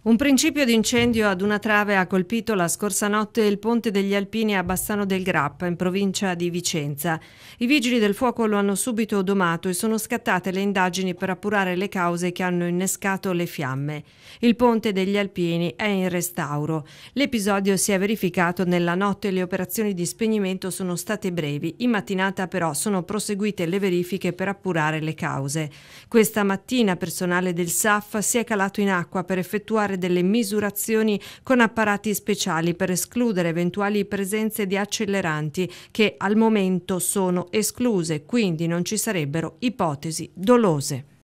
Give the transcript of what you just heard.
Un principio di incendio ad una trave ha colpito la scorsa notte il ponte degli Alpini a Bassano del Grappa, in provincia di Vicenza. I vigili del fuoco lo hanno subito domato e sono scattate le indagini per appurare le cause che hanno innescato le fiamme. Il ponte degli Alpini è in restauro. L'episodio si è verificato nella notte e le operazioni di spegnimento sono state brevi. In mattinata però sono proseguite le verifiche per appurare le cause. Questa mattina personale del SAF si è calato in acqua per effettuare delle misurazioni con apparati speciali per escludere eventuali presenze di acceleranti che al momento sono escluse, quindi non ci sarebbero ipotesi dolose.